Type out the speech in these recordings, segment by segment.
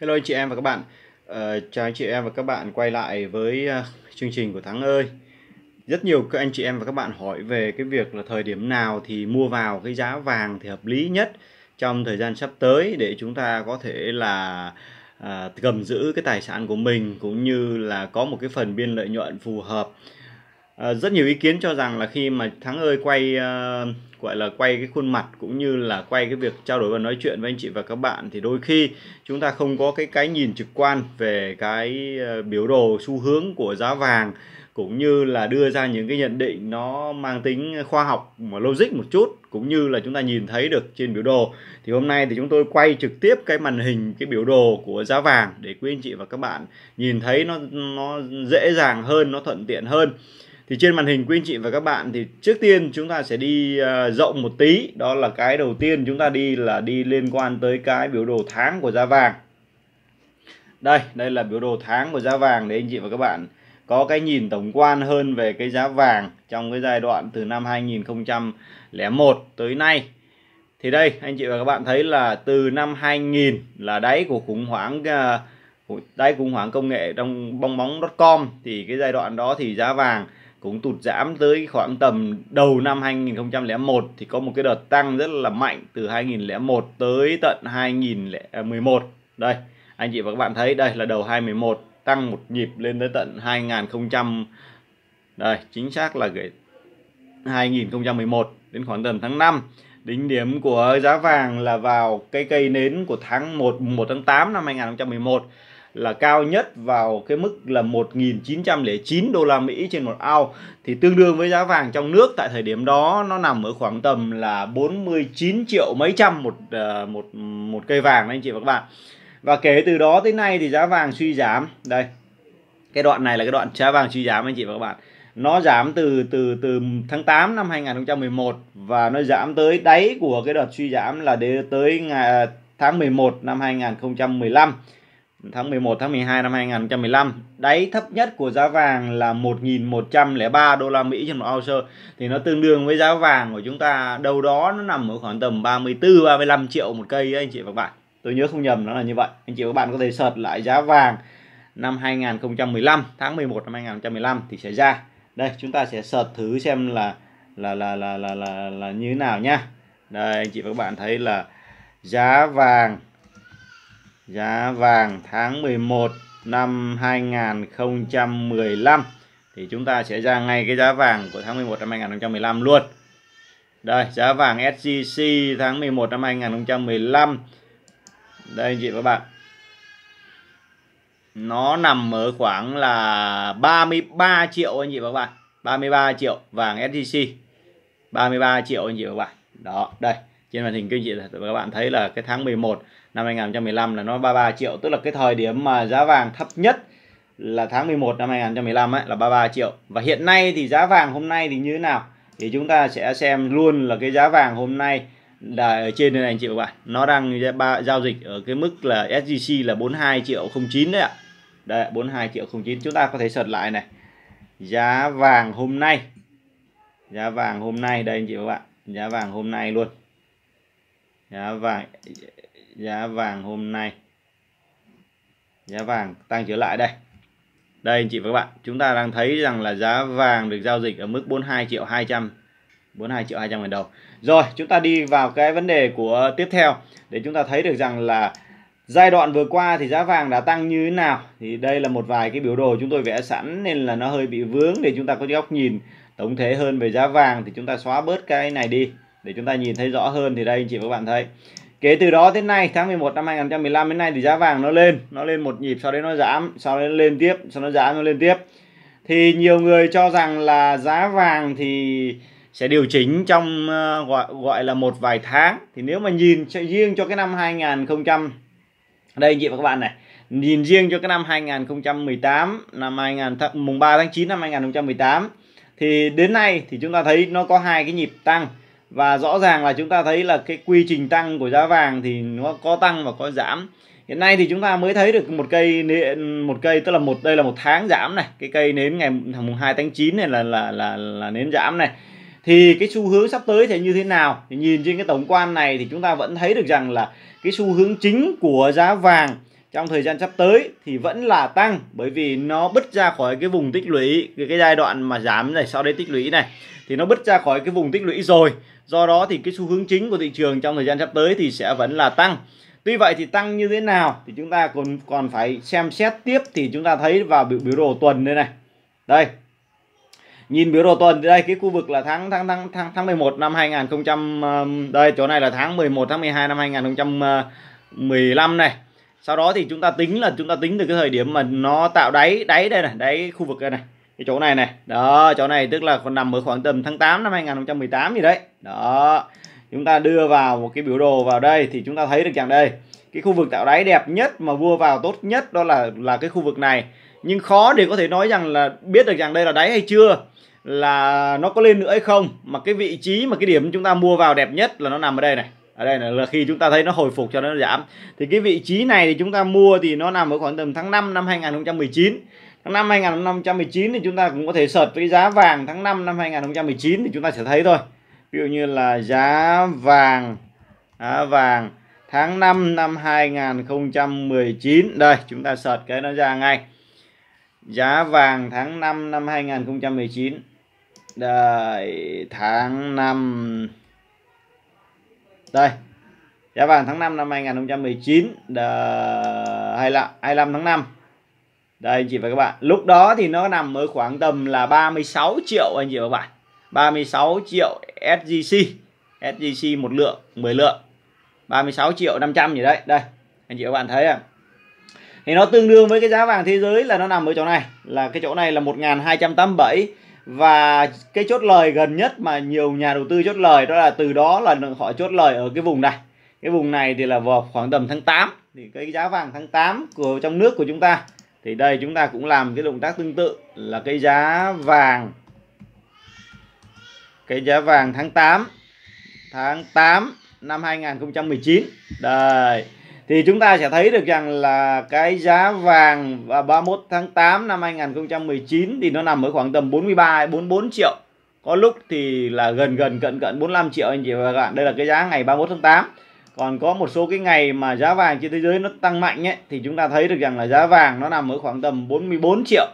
Hello anh chị em và các bạn uh, Chào anh chị em và các bạn quay lại với uh, chương trình của Thắng ơi Rất nhiều các anh chị em và các bạn hỏi về cái việc là thời điểm nào thì mua vào cái giá vàng thì hợp lý nhất trong thời gian sắp tới để chúng ta có thể là uh, ờ, cầm giữ cái tài sản của mình cũng như là có một cái phần biên lợi nhuận phù hợp Ờ, rất nhiều ý kiến cho rằng là khi mà Thắng ơi quay uh, gọi là quay cái khuôn mặt cũng như là quay cái việc trao đổi và nói chuyện với anh chị và các bạn thì đôi khi chúng ta không có cái cái nhìn trực quan về cái uh, biểu đồ xu hướng của giá vàng cũng như là đưa ra những cái nhận định nó mang tính khoa học mà logic một chút cũng như là chúng ta nhìn thấy được trên biểu đồ thì hôm nay thì chúng tôi quay trực tiếp cái màn hình cái biểu đồ của giá vàng để quý anh chị và các bạn nhìn thấy nó nó dễ dàng hơn nó thuận tiện hơn thì trên màn hình quý anh chị và các bạn thì trước tiên chúng ta sẽ đi ờ, rộng một tí đó là cái đầu tiên chúng ta đi là đi liên quan tới cái biểu đồ tháng của giá vàng đây đây là biểu đồ tháng của giá vàng để anh chị và các bạn có cái nhìn tổng quan hơn về cái giá vàng trong cái giai đoạn từ năm 2001 tới nay thì đây anh chị và các bạn thấy là từ năm 2000 là đáy của khủng hoảng ờ, đáy khủng hoảng công nghệ trong bong bóng.com thì cái giai đoạn đó thì giá vàng cũng tụt giảm tới khoảng tầm đầu năm 2001 thì có một cái đợt tăng rất là mạnh từ 2001 tới tận 2011 đây anh chị và các bạn thấy đây là đầu 2011 tăng một nhịp lên tới tận 2000 đây chính xác là cái 2011 đến khoảng tầm tháng 5 đỉnh điểm của giá vàng là vào cái cây nến của tháng 1 1 tháng 8 năm 2011 là cao nhất vào cái mức là 1.909 đô la Mỹ trên một ao thì tương đương với giá vàng trong nước tại thời điểm đó nó nằm ở khoảng tầm là 49 triệu mấy trăm một à, một một cây vàng đấy anh chị và các bạn và kể từ đó tới nay thì giá vàng suy giảm đây cái đoạn này là cái đoạn giá vàng suy giảm anh chị và các bạn nó giảm từ từ từ tháng 8 năm 2011 và nó giảm tới đáy của cái đợt suy giảm là đến tới ngày tháng 11 năm 2015 tháng 11 tháng 12 năm 2015 đáy thấp nhất của giá vàng là 1.103 đô la Mỹ trên một ounce thì nó tương đương với giá vàng của chúng ta đâu đó nó nằm ở khoảng tầm 34 35 triệu một cây ấy, anh chị và các bạn tôi nhớ không nhầm nó là như vậy anh chị và các bạn có thể search lại giá vàng năm 2015 tháng 11 năm 2015 thì sẽ ra đây chúng ta sẽ search thử xem là là là là là là, là như thế nào nhá đây anh chị và các bạn thấy là giá vàng giá vàng tháng 11 năm 2015 thì chúng ta sẽ ra ngay cái giá vàng của tháng 11 năm 2015 luôn. Đây, giá vàng SJC tháng 11 năm 2015. Đây anh chị và các bạn. Nó nằm ở khoảng là 33 triệu anh chị và các bạn. 33 triệu vàng SJC. 33 triệu anh chị và các bạn. Đó, đây, trên màn hình các chị và các bạn thấy là cái tháng 11 năm 2015 là nó 33 triệu tức là cái thời điểm mà giá vàng thấp nhất là tháng 11 năm 2015 ấy, là 33 triệu và hiện nay thì giá vàng hôm nay thì như thế nào thì chúng ta sẽ xem luôn là cái giá vàng hôm nay là ở trên này anh chị và bạn nó đang giao dịch ở cái mức là SJC là 42 triệu 09 đấy ạ đây 42 triệu 09 chúng ta có thể sợt lại này giá vàng hôm nay giá vàng hôm nay đây anh chị và bạn giá vàng hôm nay luôn giá vàng giá vàng hôm nay giá vàng tăng trở lại đây đây anh chị và các bạn chúng ta đang thấy rằng là giá vàng được giao dịch ở mức 42 triệu 200 42 triệu 200 ngàn đồng rồi chúng ta đi vào cái vấn đề của tiếp theo để chúng ta thấy được rằng là giai đoạn vừa qua thì giá vàng đã tăng như thế nào thì đây là một vài cái biểu đồ chúng tôi vẽ sẵn nên là nó hơi bị vướng để chúng ta có góc nhìn tổng thể hơn về giá vàng thì chúng ta xóa bớt cái này đi để chúng ta nhìn thấy rõ hơn thì đây anh chị và các bạn thấy Kể từ đó đến nay tháng 11 năm 2015 đến nay thì giá vàng nó lên, nó lên một nhịp sau đấy nó giảm, sau đấy lên tiếp, sau nó giảm nó lên tiếp. Thì nhiều người cho rằng là giá vàng thì sẽ điều chỉnh trong uh, gọi gọi là một vài tháng. Thì nếu mà nhìn riêng cho cái năm 2000 đây chị và các bạn này, nhìn riêng cho cái năm 2018 năm 2000 mùng 3 tháng 9 năm 2018 thì đến nay thì chúng ta thấy nó có hai cái nhịp tăng và rõ ràng là chúng ta thấy là cái quy trình tăng của giá vàng thì nó có tăng và có giảm hiện nay thì chúng ta mới thấy được một cây một cây tức là một đây là một tháng giảm này cái cây nến ngày mùng 2 tháng 9 này là là là là nến giảm này thì cái xu hướng sắp tới thì như thế nào thì nhìn trên cái tổng quan này thì chúng ta vẫn thấy được rằng là cái xu hướng chính của giá vàng trong thời gian sắp tới thì vẫn là tăng bởi vì nó bứt ra khỏi cái vùng tích lũy cái, cái giai đoạn mà giảm này sau đấy tích lũy này thì nó bứt ra khỏi cái vùng tích lũy rồi do đó thì cái xu hướng chính của thị trường trong thời gian sắp tới thì sẽ vẫn là tăng tuy vậy thì tăng như thế nào thì chúng ta còn còn phải xem xét tiếp thì chúng ta thấy vào biểu biểu đồ tuần đây này đây nhìn biểu đồ tuần thì đây cái khu vực là tháng tháng tháng tháng tháng 11 năm 2000 đây chỗ này là tháng 11 tháng 12 năm 2015 ờ, này sau đó thì chúng ta tính là chúng ta tính từ cái thời điểm mà nó tạo đáy đáy đây này đáy khu vực đây này cái chỗ này này đó chỗ này tức là còn nằm ở khoảng tầm tháng 8 năm 2018 gì đấy đó chúng ta đưa vào một cái biểu đồ vào đây thì chúng ta thấy được rằng đây cái khu vực tạo đáy đẹp nhất mà vua vào tốt nhất đó là là cái khu vực này nhưng khó để có thể nói rằng là biết được rằng đây là đáy hay chưa là nó có lên nữa hay không mà cái vị trí mà cái điểm chúng ta mua vào đẹp nhất là nó nằm ở đây này ở đây là khi chúng ta thấy nó hồi phục cho nó giảm thì cái vị trí này thì chúng ta mua thì nó nằm ở khoảng tầm tháng 5 năm 2019 tháng 5 2019 thì chúng ta cũng có thể search với giá vàng tháng 5 năm 2019 thì chúng ta sẽ thấy thôi ví dụ như là giá vàng giá vàng tháng 5 năm 2019 đây chúng ta search cái nó ra ngay giá vàng tháng 5 năm 2019 đây tháng 5 đây giá vàng tháng 5 năm 2019 là 25 tháng 5 đây anh chị và các bạn Lúc đó thì nó nằm ở khoảng tầm là 36 triệu anh chị và các bạn 36 triệu SGC SGC một lượng 10 lượng 36 triệu 500 gì đấy Đây anh chị và các bạn thấy à thì nó tương đương với cái giá vàng thế giới là nó nằm ở chỗ này là cái chỗ này là 1287 và cái chốt lời gần nhất mà nhiều nhà đầu tư chốt lời đó là từ đó là họ chốt lời ở cái vùng này cái vùng này thì là vào khoảng tầm tháng 8 thì cái giá vàng tháng 8 của trong nước của chúng ta thì đây chúng ta cũng làm cái động tác tương tự là cái giá vàng cái giá vàng tháng 8 tháng 8 năm 2019 đây thì chúng ta sẽ thấy được rằng là cái giá vàng và 31 tháng 8 năm 2019 thì nó nằm ở khoảng tầm 43 44 triệu có lúc thì là gần gần cận cận 45 triệu anh chị và các bạn đây là cái giá ngày 31 tháng 8 còn có một số cái ngày mà giá vàng trên thế giới nó tăng mạnh ấy, thì chúng ta thấy được rằng là giá vàng nó nằm ở khoảng tầm 44 triệu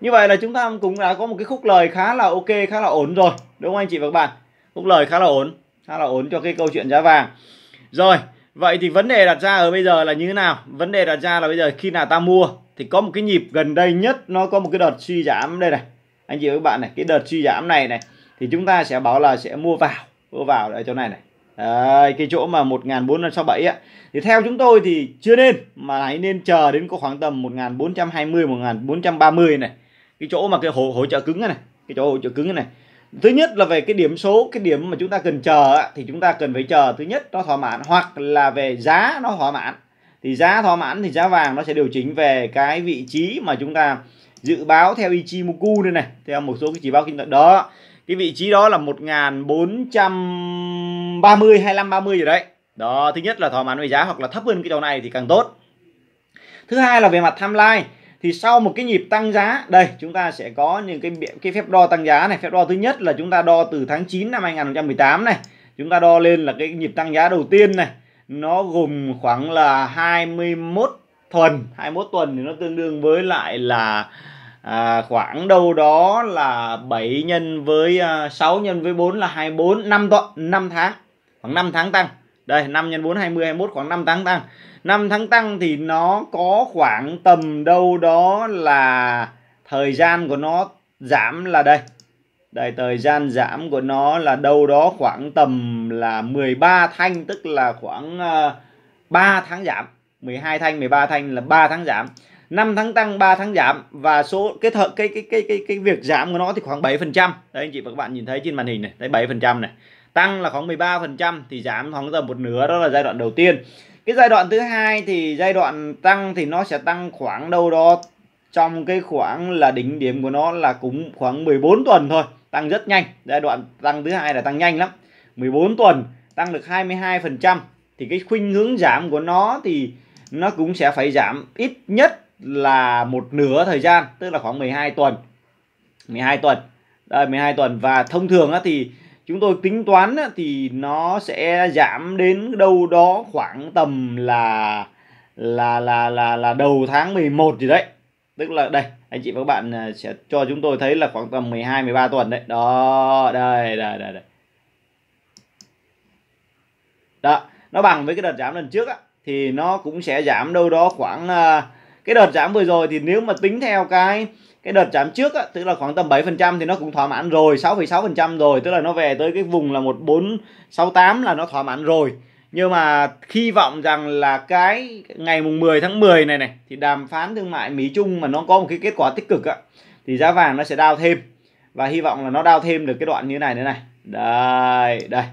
như vậy là chúng ta cũng đã có một cái khúc lời khá là ok khá là ổn rồi đúng không anh chị và các bạn khúc lời khá là ổn khá là ổn cho cái câu chuyện giá vàng rồi vậy thì vấn đề đặt ra ở bây giờ là như thế nào vấn đề đặt ra là bây giờ khi nào ta mua thì có một cái nhịp gần đây nhất nó có một cái đợt suy giảm đây này anh chị và các bạn này cái đợt suy giảm này này thì chúng ta sẽ bảo là sẽ mua vào mua vào ở chỗ này này Đấy, cái chỗ mà 1467 á thì theo chúng tôi thì chưa nên mà hãy nên chờ đến có khoảng tầm 1420 1430 này. Cái chỗ mà cái hỗ, hỗ trợ cứng này, cái chỗ hỗ trợ cứng này. Thứ nhất là về cái điểm số, cái điểm mà chúng ta cần chờ á, thì chúng ta cần phải chờ thứ nhất nó thỏa mãn hoặc là về giá nó thỏa mãn. Thì giá thỏa mãn thì giá vàng nó sẽ điều chỉnh về cái vị trí mà chúng ta dự báo theo Ichimoku đây này, theo một số cái chỉ báo kinh doanh đó cái vị trí đó là 1430 25 30 rồi đấy đó thứ nhất là thỏa mãn về giá hoặc là thấp hơn cái chỗ này thì càng tốt thứ hai là về mặt tham lai thì sau một cái nhịp tăng giá đây chúng ta sẽ có những cái cái phép đo tăng giá này phép đo thứ nhất là chúng ta đo từ tháng 9 năm 2018 này chúng ta đo lên là cái nhịp tăng giá đầu tiên này nó gồm khoảng là 21 tuần 21 tuần thì nó tương đương với lại là à, khoảng đâu đó là 7 nhân với à, 6 nhân với 4 là 24 5 tuần 5 tháng khoảng 5 tháng tăng đây 5 nhân 4 20 21 khoảng 5 tháng tăng 5 tháng tăng thì nó có khoảng tầm đâu đó là thời gian của nó giảm là đây đây thời gian giảm của nó là đâu đó khoảng tầm là 13 thanh tức là khoảng uh, à, 3 tháng giảm 12 thanh 13 thanh là 3 tháng giảm 5 tháng tăng 3 tháng giảm và số cái thợ cái cái cái cái cái việc giảm của nó thì khoảng 7% đấy anh chị và các bạn nhìn thấy trên màn hình này đấy 7% này tăng là khoảng 13% thì giảm khoảng giờ một nửa đó là giai đoạn đầu tiên cái giai đoạn thứ hai thì giai đoạn tăng thì nó sẽ tăng khoảng đâu đó trong cái khoảng là đỉnh điểm của nó là cũng khoảng 14 tuần thôi tăng rất nhanh giai đoạn tăng thứ hai là tăng nhanh lắm 14 tuần tăng được 22% thì cái khuynh hướng giảm của nó thì nó cũng sẽ phải giảm ít nhất là một nửa thời gian tức là khoảng 12 tuần 12 tuần đây 12 tuần và thông thường thì chúng tôi tính toán thì nó sẽ giảm đến đâu đó khoảng tầm là là là là là đầu tháng 11 gì đấy tức là đây anh chị và các bạn à, sẽ cho chúng tôi thấy là khoảng tầm 12 13 tuần đấy đó đây đây đây đây đó nó bằng với cái đợt giảm lần trước á thì nó cũng sẽ giảm đâu đó khoảng uh, cái đợt giảm vừa rồi thì nếu mà tính theo cái cái đợt giảm trước á, tức là khoảng tầm 7% thì nó cũng thỏa mãn rồi 6,6% rồi tức là nó về tới cái vùng là 1468 là nó thỏa mãn rồi nhưng mà hy vọng rằng là cái ngày mùng 10 tháng 10 này này thì đàm phán thương mại Mỹ Trung mà nó có một cái kết quả tích cực á, thì giá vàng nó sẽ đao thêm và hy vọng là nó đao thêm được cái đoạn như thế này nữa này đây đây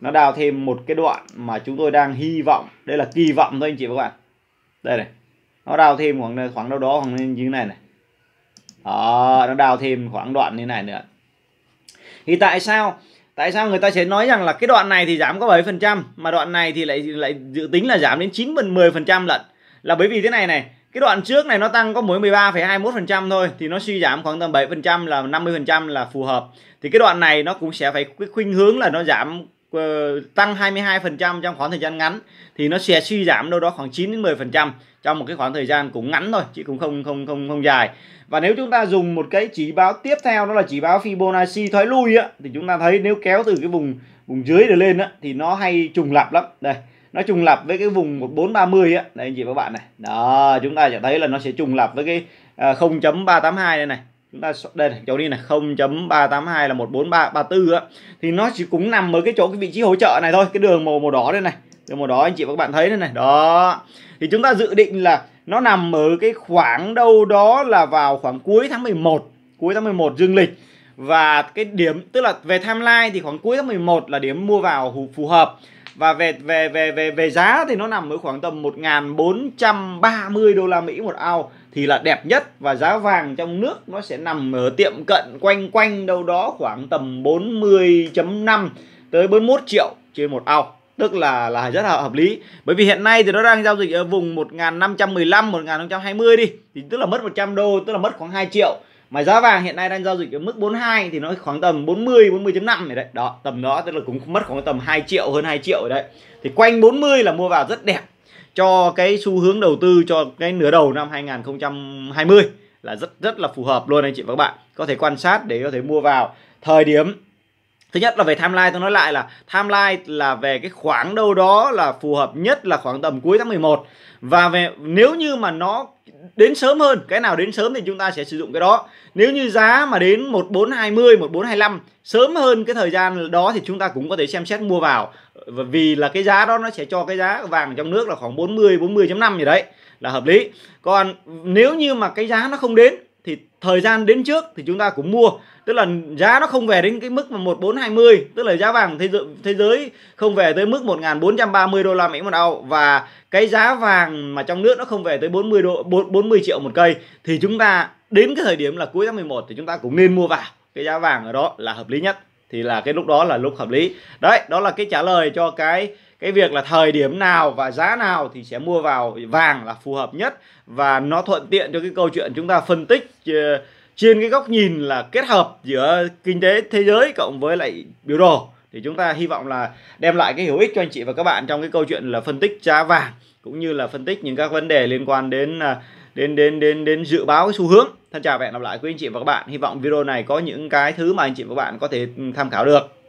nó đào thêm một cái đoạn mà chúng tôi đang hy vọng đây là kỳ vọng thôi anh chị và các bạn đây này nó đào thêm khoảng khoảng đâu đó khoảng như thế này này đó nó đào thêm khoảng đoạn như này nữa thì tại sao tại sao người ta sẽ nói rằng là cái đoạn này thì giảm có 7% mà đoạn này thì lại lại dự tính là giảm đến 9 phần 10% lận là bởi vì thế này này cái đoạn trước này nó tăng có mỗi 13,21% thôi thì nó suy giảm khoảng tầm 7% là 50% là phù hợp thì cái đoạn này nó cũng sẽ phải khuynh hướng là nó giảm uh, tăng 22% trong khoảng thời gian ngắn thì nó sẽ suy giảm đâu đó khoảng 9 đến 10% trong một cái khoảng thời gian cũng ngắn thôi chứ cũng không không không không dài và nếu chúng ta dùng một cái chỉ báo tiếp theo đó là chỉ báo Fibonacci thoái lui á thì chúng ta thấy nếu kéo từ cái vùng vùng dưới để lên á thì nó hay trùng lặp lắm đây nó trùng lặp với cái vùng 1430 á đây anh chị và các bạn này đó chúng ta sẽ thấy là nó sẽ trùng lặp với cái à, 0.382 đây này chúng ta đây này, chỗ đi này 0.382 là 14334 á thì nó chỉ cũng nằm ở cái chỗ cái vị trí hỗ trợ này thôi cái đường màu màu đỏ đây này từ màu đó anh chị và các bạn thấy đây này đó thì chúng ta dự định là nó nằm ở cái khoảng đâu đó là vào khoảng cuối tháng 11 cuối tháng 11 dương lịch và cái điểm tức là về timeline thì khoảng cuối tháng 11 là điểm mua vào phù hợp và về về về về về giá thì nó nằm ở khoảng tầm 1430 đô la Mỹ một ao thì là đẹp nhất và giá vàng trong nước nó sẽ nằm ở tiệm cận quanh quanh đâu đó khoảng tầm 40.5 tới 41 triệu trên một ao tức là là rất là hợp lý bởi vì hiện nay thì nó đang giao dịch ở vùng 1515 1020 đi thì tức là mất 100 đô tức là mất khoảng 2 triệu mà giá vàng hiện nay đang giao dịch ở mức 42 thì nó khoảng tầm 40 40.5 này đấy đó tầm đó tức là cũng mất khoảng tầm 2 triệu hơn 2 triệu ở đấy thì quanh 40 là mua vào rất đẹp cho cái xu hướng đầu tư cho cái nửa đầu năm 2020 là rất rất là phù hợp luôn anh chị và các bạn có thể quan sát để có thể mua vào thời điểm thứ nhất là về timeline tôi nói lại là timeline là về cái khoảng đâu đó là phù hợp nhất là khoảng tầm cuối tháng 11 và về nếu như mà nó đến sớm hơn cái nào đến sớm thì chúng ta sẽ sử dụng cái đó nếu như giá mà đến 1420 1425 sớm hơn cái thời gian đó thì chúng ta cũng có thể xem xét mua vào vì là cái giá đó nó sẽ cho cái giá vàng trong nước là khoảng 40 40.5 gì đấy là hợp lý còn nếu như mà cái giá nó không đến thì thời gian đến trước thì chúng ta cũng mua tức là giá nó không về đến cái mức mà 1420 tức là giá vàng thế giới, thế giới không về tới mức 1430 đô la Mỹ một ao và cái giá vàng mà trong nước nó không về tới 40 đô 40 triệu một cây thì chúng ta đến cái thời điểm là cuối tháng 11 thì chúng ta cũng nên mua vào cái giá vàng ở đó là hợp lý nhất thì là cái lúc đó là lúc hợp lý đấy đó là cái trả lời cho cái cái việc là thời điểm nào và giá nào thì sẽ mua vào vàng là phù hợp nhất và nó thuận tiện cho cái câu chuyện chúng ta phân tích ờ, trên cái góc nhìn là kết hợp giữa kinh tế thế giới cộng với lại biểu đồ thì chúng ta hy vọng là đem lại cái hữu ích cho anh chị và các bạn trong cái câu chuyện là phân tích giá vàng cũng như là phân tích những các vấn đề liên quan đến ờ, đến đến đến đến dự báo cái xu hướng thân chào và hẹn gặp lại quý anh chị và các bạn hy vọng video này có những cái thứ mà anh chị và các bạn có thể ừ, tham khảo được